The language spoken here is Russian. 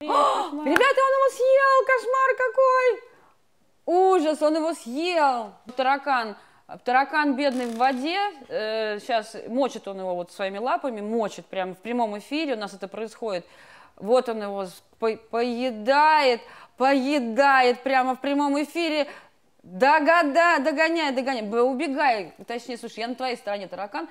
Ребята, он его съел! Кошмар какой! Ужас, он его съел! Таракан. Таракан бедный в воде, сейчас э, мочит он его вот своими лапами, мочит прямо в прямом эфире, у нас это происходит. Вот он его по поедает, поедает прямо в прямом эфире. Догода, догоняй, догоняй, убегай, точнее, слушай, я на твоей стороне, таракан.